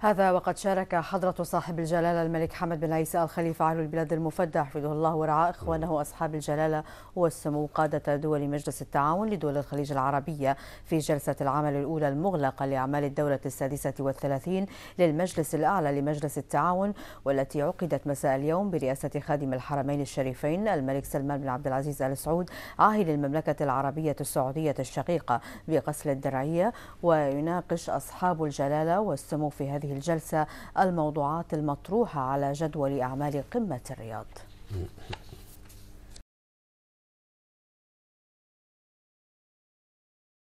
هذا وقد شارك حضرة صاحب الجلالة الملك حمد بن عيسى الخليفة على البلاد المفدى حفظه الله ورعاه إخوانه أصحاب الجلالة والسمو قادة دول مجلس التعاون لدول الخليج العربية في جلسة العمل الأولى المغلقة لأعمال الدولة السادسة والثلاثين للمجلس الأعلى لمجلس التعاون والتي عقدت مساء اليوم برئاسة خادم الحرمين الشريفين الملك سلمان بن عبد العزيز آل سعود عاهل المملكة العربية السعودية الشقيقة بقصر الدرعية ويناقش أصحاب الجلالة والسمو في هذه هذه الجلسة الموضوعات المطروحة على جدول أعمال قمة الرياض